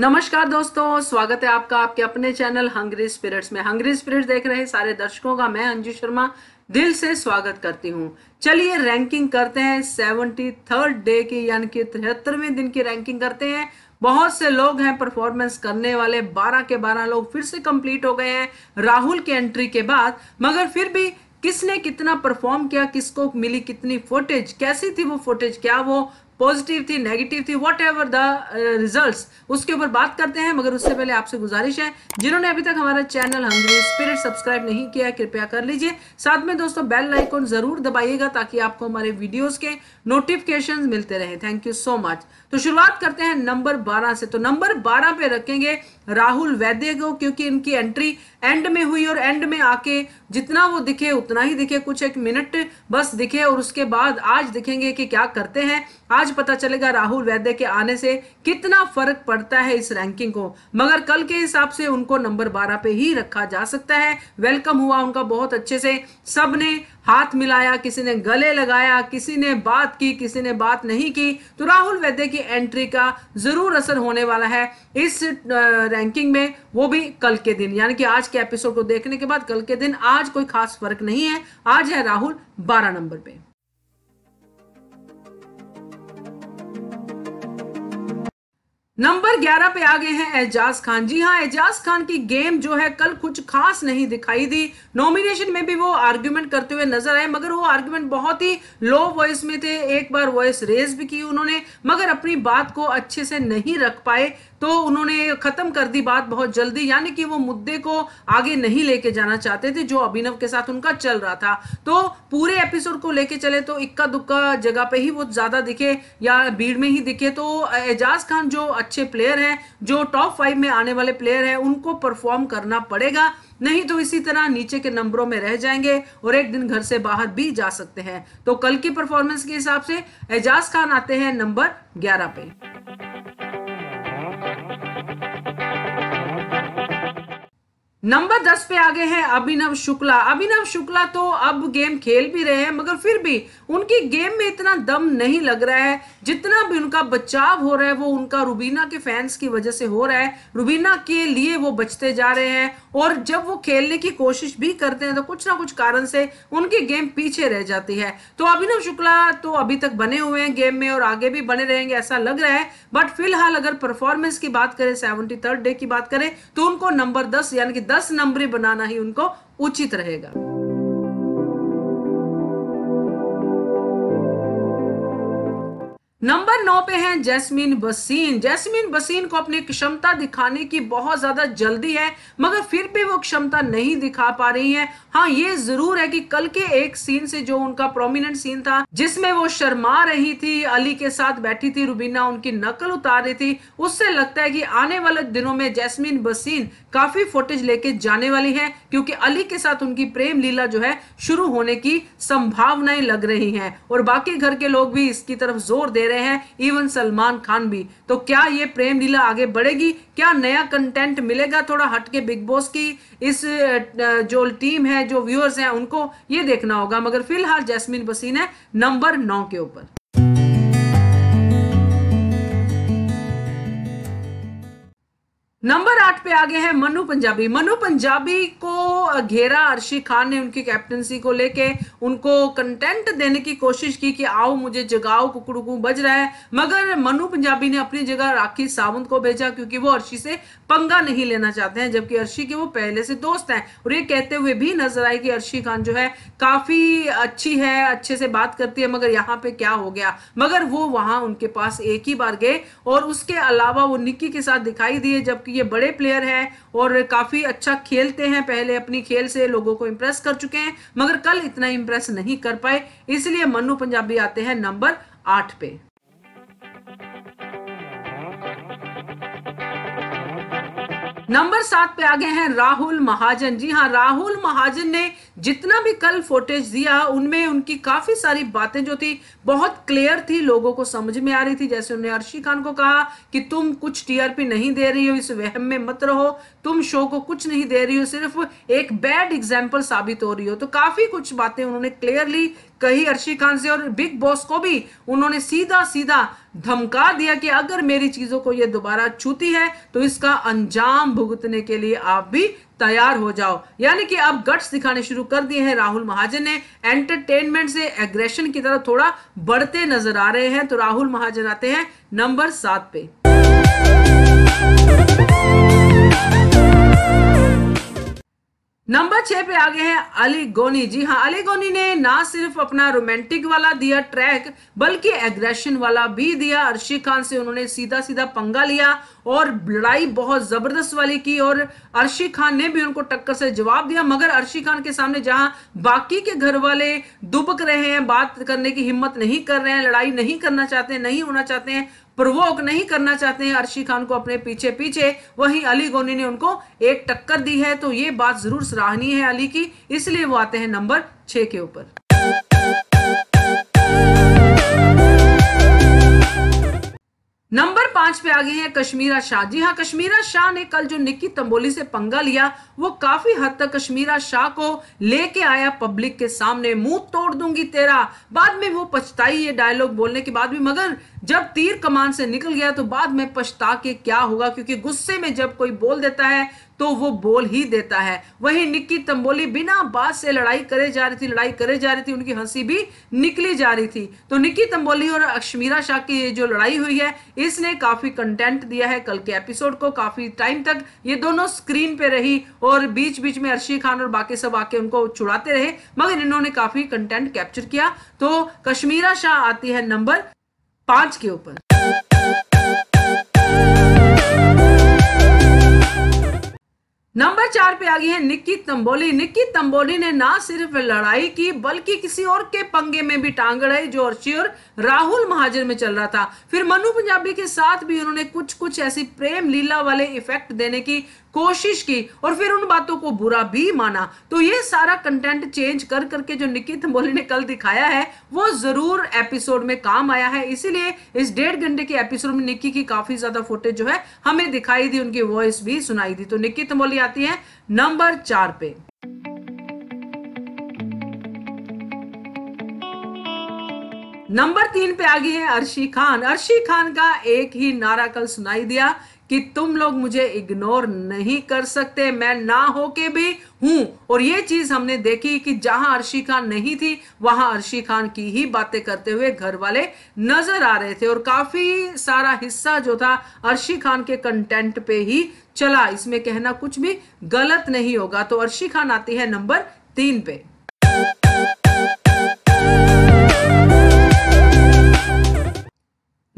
नमस्कार दोस्तों स्वागत है आपका आपके अपने चैनल हंग्री स्पिरिट्स में हंग्री स्पिरिट्स देख रहे सारे दर्शकों का मैं अंजू शर्मा दिल से स्वागत करती हूं चलिए रैंकिंग करते हैं सेवेंटी थर्ड डे की यानी कि तिहत्तरवें दिन की रैंकिंग करते हैं बहुत से लोग हैं परफॉर्मेंस करने वाले 12 के 12 लोग फिर से कंप्लीट हो गए हैं राहुल की एंट्री के बाद मगर फिर भी किसने कितना परफॉर्म किया किसको मिली कितनी फुटेज कैसी थी वो फुटेज क्या वो पॉजिटिव थी नेगेटिव थी वॉट एवर द रिजल्ट उसके ऊपर बात करते हैं मगर उससे पहले आपसे गुजारिश है जिन्होंने अभी तक हमारा चैनल हंग्री स्पिरिट सब्सक्राइब नहीं किया कृपया कर लीजिए साथ में दोस्तों बेल लाइकॉन जरूर दबाइएगा ताकि आपको हमारे वीडियोस के नोटिफिकेशन मिलते रहे थैंक यू सो मच तो शुरुआत करते हैं नंबर बारह से तो नंबर बारह पे रखेंगे राहुल वैद्य को क्योंकि इनकी एंट्री एंड में हुई और एंड में आके जितना वो दिखे उतना ही दिखे कुछ एक मिनट बस दिखे और उसके बाद आज दिखेंगे कि क्या करते हैं आज आज पता चलेगा राहुल वैद्य के आने से कितना फर्क पड़ता है इस रैंकिंग को मगर कल के हिसाब से उनको नंबर बारह पे ही रखा जा सकता है वेलकम हुआ उनका बहुत अच्छे से सब ने हाथ मिलाया किसी ने गले लगाया किसी ने बात की किसी ने बात नहीं की तो राहुल वैद्य की एंट्री का जरूर असर होने वाला है इस रैंकिंग में वो भी कल के दिन यानी कि आज के एपिसोड को देखने के बाद कल के दिन आज कोई खास फर्क नहीं है आज है राहुल बारह नंबर पर नंबर 11 पे आ गए हैं एजाज खान जी हाँ एजाज खान की गेम जो है कल कुछ खास नहीं दिखाई दी नॉमिनेशन में भी वो आर्ग्यूमेंट करते हुए नजर आए मगर वो आर्ग्यूमेंट बहुत ही लो वॉइस में थे एक बार वॉइस रेज भी की उन्होंने मगर अपनी बात को अच्छे से नहीं रख पाए तो उन्होंने खत्म कर दी बात बहुत जल्दी यानी कि वो मुद्दे को आगे नहीं लेके जाना चाहते थे जो अभिनव के साथ उनका चल रहा था तो पूरे एपिसोड को लेके चले तो इक्का दुक्का जगह पे ही वो ज्यादा दिखे या भीड़ में ही दिखे तो एजाज खान जो अच्छे प्लेयर हैं जो टॉप फाइव में आने वाले प्लेयर हैं उनको परफॉर्म करना पड़ेगा नहीं तो इसी तरह नीचे के नंबरों में रह जाएंगे और एक दिन घर से बाहर भी जा सकते हैं तो कल की परफॉर्मेंस के हिसाब से एजाज खान आते हैं नंबर ग्यारह पे नंबर दस पे आगे हैं अभिनव शुक्ला अभिनव शुक्ला तो अब गेम खेल भी रहे हैं मगर फिर भी उनकी गेम में इतना दम नहीं लग रहा है जितना भी उनका बचाव हो रहा है वो उनका रुबीना के फैंस की वजह से हो रहा है रुबीना के लिए वो बचते जा रहे हैं और जब वो खेलने की कोशिश भी करते हैं तो कुछ ना कुछ कारण से उनकी गेम पीछे रह जाती है तो अभिनव शुक्ला तो अभी तक बने हुए हैं गेम में और आगे भी बने रहेंगे ऐसा लग रहा है बट फिलहाल अगर परफॉर्मेंस की बात करें सेवेंटी थर्ड डे की बात करें तो उनको नंबर दस यानी कि दस नंबरी बनाना ही उनको उचित रहेगा नंबर नौ पे हैं जैस्मिन बसीन जैस्मिन बसीन को अपनी क्षमता दिखाने की बहुत ज़्यादा जल्दी है मगर फिर भी वो क्षमता नहीं दिखा पा रही हैं हाँ ये ज़रूर है कि कल के एक सीन से जो उनका प्रोमिनेंट सीन था जिसमें वो शर्मा रही थी अली के साथ बैठी थी रुबीना उनकी नकल उतार रही थी उससे लगता है कि आने वाले दिनों में जैसमिन बसीन काफ़ी फुटेज लेके जाने वाली है क्योंकि अली के साथ उनकी प्रेम लीला जो है शुरू होने की संभावनाएं लग रही है और बाकी घर के लोग भी इसकी तरफ जोर दे रहे हैं इवन सलमान खान भी तो क्या ये प्रेम लीला आगे बढ़ेगी क्या नया कंटेंट मिलेगा थोड़ा हटके बिग बॉस की इस जो टीम है जो व्यूअर्स हैं उनको ये देखना होगा मगर फिलहाल जैस्मिन बसीन है नंबर नौ के ऊपर नंबर आठ पे आगे हैं मनु पंजाबी मनु पंजाबी को घेरा अर्शी खान ने उनकी कैप्टनसी को लेके उनको कंटेंट देने की कोशिश की कि आओ मुझे जगाओ कुकड़ुकू बज रहा है मगर मनु पंजाबी ने अपनी जगह राखी सावंत को भेजा क्योंकि वो अर्शी से पंगा नहीं लेना चाहते हैं जबकि अर्शी के वो पहले से दोस्त हैं और ये कहते हुए भी नजर आए कि अर्शी खान जो है काफी अच्छी है अच्छे से बात करती है मगर यहाँ पे क्या हो गया मगर वो वहां उनके पास एक ही बार गए और उसके अलावा वो निक्की के साथ दिखाई दिए जबकि क्योंकि ये बड़े प्लेयर हैं और काफ़ी अच्छा खेलते हैं पहले अपनी खेल से लोगों को इम्प्रेस कर चुके हैं मगर कल इतना इम्प्रेस नहीं कर पाए इसलिए मनु पंजाबी आते हैं नंबर आठ पे नंबर सात पे आ गए हैं राहुल महाजन जी हाँ राहुल महाजन ने जितना भी कल फोटेज दिया उनमें उनकी काफी सारी बातें जो थी बहुत क्लियर थी लोगों को समझ में आ रही थी जैसे उन्होंने अर्शी खान को कहा कि तुम कुछ टीआरपी नहीं दे रही हो इस वहम में मत रहो तुम शो को कुछ नहीं दे रही हो सिर्फ एक बैड एग्जाम्पल साबित हो रही हो तो काफी कुछ बातें उन्होंने क्लियरली कही अर्शी खान से और बिग बॉस को भी उन्होंने सीधा सीधा धमका दिया कि अगर मेरी चीज़ों को ये दोबारा छूती है तो इसका अंजाम भुगतने के लिए आप भी तैयार हो जाओ यानी कि अब गट्स दिखाने शुरू कर दिए हैं राहुल महाजन ने एंटरटेनमेंट से एग्रेशन की तरफ थोड़ा बढ़ते नजर आ रहे हैं तो राहुल महाजन आते हैं नंबर सात पे नंबर छह पे आगे हैं अली गोनी जी हाँ अली गोनी ने ना सिर्फ अपना रोमांटिक वाला दिया ट्रैक बल्कि एग्रेशन वाला भी दिया अर्शी खान से उन्होंने सीधा सीधा पंगा लिया और लड़ाई बहुत जबरदस्त वाली की और अर्शी खान ने भी उनको टक्कर से जवाब दिया मगर अर्शी खान के सामने जहां बाकी के घर वाले दुबक रहे हैं बात करने की हिम्मत नहीं कर रहे हैं लड़ाई नहीं करना चाहते नहीं होना चाहते हैं प्रवोक नहीं करना चाहते हैं अर्शी खान को अपने पीछे पीछे वहीं अली गोनी ने उनको एक टक्कर दी है तो ये बात जरूर सराहनीय है अली की इसलिए वो आते हैं नंबर छः के ऊपर नंबर पांच पे आ गए हैं कश्मीरा शाह जी हाँ कश्मीरा शाह ने कल जो निक्की तंबोली से पंगा लिया वो काफी हद तक कश्मीरा शाह को लेके आया पब्लिक के सामने मुंह तोड़ दूंगी तेरा बाद में वो पछताई ये डायलॉग बोलने के बाद भी मगर जब तीर कमान से निकल गया तो बाद में पछता के क्या होगा क्योंकि गुस्से में जब कोई बोल देता है तो वो बोल ही देता है वही निक्की तंबोली बिना बात से लड़ाई करे जा रही थी लड़ाई करे जा रही थी उनकी हंसी भी निकली जा रही थी तो निक्की तंबोली और अश्मीरा शाह की जो लड़ाई हुई है इसने काफी कंटेंट दिया है कल के एपिसोड को काफी टाइम तक ये दोनों स्क्रीन पे रही और बीच बीच में अर्शी खान और बाकी सब आके उनको छुड़ाते रहे मगर इन्होंने काफी कंटेंट कैप्चर किया तो कश्मीरा शाह आती है नंबर पांच के ऊपर नंबर चार पे आ गई है निक्की तंबोली निक्की तंबोली ने ना सिर्फ लड़ाई की बल्कि किसी और के पंगे में भी टांग रहे जो अर्शी और राहुल महाजन में चल रहा था फिर मनु पंजाबी के साथ भी उन्होंने कुछ कुछ ऐसी प्रेम लीला वाले इफेक्ट देने की कोशिश की और फिर उन बातों को बुरा भी माना तो ये सारा कंटेंट चेंज कर करके जो निकित मोली ने कल दिखाया है वो जरूर एपिसोड में काम आया है इसीलिए इस डेढ़ घंटे के एपिसोड में निक्की की काफी ज्यादा फुटेज जो है हमें दिखाई दी उनकी वॉइस भी सुनाई दी तो निकित मोली आती है नंबर चार पे नंबर तीन पे आ गई है अर्शी खान अर्शी खान का एक ही नारा कल सुनाई दिया कि तुम लोग मुझे इग्नोर नहीं कर सकते मैं ना होके भी हूं और ये चीज हमने देखी कि जहां अर्शी खान नहीं थी वहां अर्शी खान की ही बातें करते हुए घर वाले नजर आ रहे थे और काफी सारा हिस्सा जो था अर्शी खान के कंटेंट पे ही चला इसमें कहना कुछ भी गलत नहीं होगा तो अर्शी खान आती है नंबर तीन पे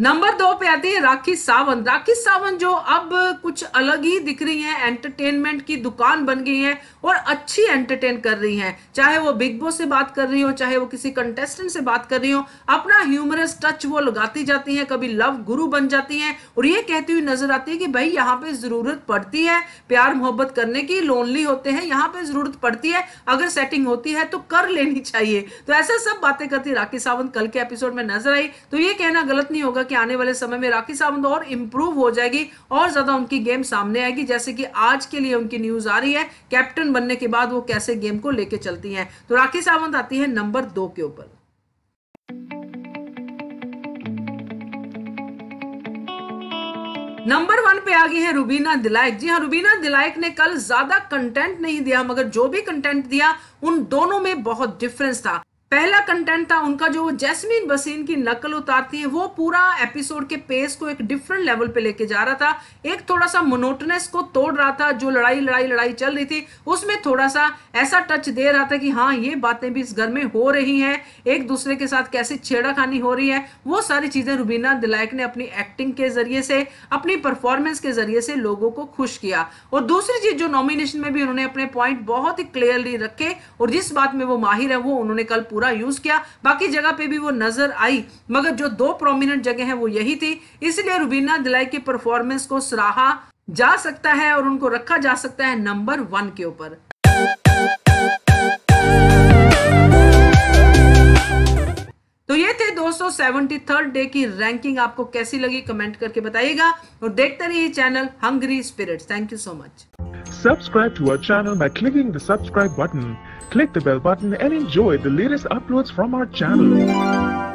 नंबर दो पे आती है राखी सावंत राखी सावंत जो अब कुछ अलग ही दिख रही हैं एंटरटेनमेंट की दुकान बन गई हैं और अच्छी एंटरटेन कर रही हैं चाहे वो बिग बॉस से बात कर रही हो चाहे वो किसी कंटेस्टेंट से बात कर रही हो अपना ह्यूमरस टच वो लगाती जाती हैं कभी लव गुरु बन जाती हैं और ये कहती हुई नजर आती है कि भाई यहाँ पे जरूरत पड़ती है प्यार मोहब्बत करने की लोनली होते हैं यहाँ पे जरूरत पड़ती है अगर सेटिंग होती है तो कर लेनी चाहिए तो ऐसा सब बातें करती राखी सावंत कल के एपिसोड में नजर आई तो ये कहना गलत नहीं होगा कि आने वाले समय में राखी सावंत और इम्प्रूव हो जाएगी और ज़्यादा उनकी गेम सामने आएगी जैसे कि आज के लिए उनकी न्यूज़ आ रही है कैप्टन बनने के बाद वो कैसे गेम को लेके चलती हैं तो राखी सावंत आती है नंबर दो के ऊपर नंबर वन पे आ गई है रुबीना दिलायक जी हाँ रुबीना दिलायक ने कल ज्यादा कंटेंट नहीं दिया मगर जो भी कंटेंट दिया उन दोनों में बहुत डिफरेंस था पहला कंटेंट था उनका जो जैस्मीन बसीन की नकल उतारती है वो पूरा एपिसोड के पेस को एक डिफरेंट लेवल पे लेके जा रहा था एक थोड़ा सा मोनोटनेस को तोड़ रहा था जो लड़ाई लड़ाई लड़ाई चल रही थी उसमें थोड़ा सा ऐसा टच दे रहा था कि हाँ ये बातें भी इस घर में हो रही हैं एक दूसरे के साथ कैसे छेड़ाखानी हो रही है वो सारी चीज़ें रुबीना दिलायक ने अपनी एक्टिंग के जरिए से अपनी परफॉर्मेंस के जरिए से लोगों को खुश किया और दूसरी चीज़ जो नॉमिनेशन में भी उन्होंने अपने पॉइंट बहुत ही क्लियरली रखे और जिस बात में वो माहिर है वो उन्होंने कल पूरा यूज किया बाकी जगह पे भी वो नजर आई मगर जो दो प्रोमिनेंट जगह है वो यही थी इसलिए रुबीना दिलाई की परफॉर्मेंस को सराहा जा सकता है और उनको रखा जा सकता है नंबर वन के ऊपर सेवेंटी थर्ड डे की रैंकिंग आपको कैसी लगी कमेंट करके बताइएगा और देखते रहिए channel hungry spirit thank you so much subscribe to our channel by clicking the subscribe button click the bell button and enjoy the latest upload from our channel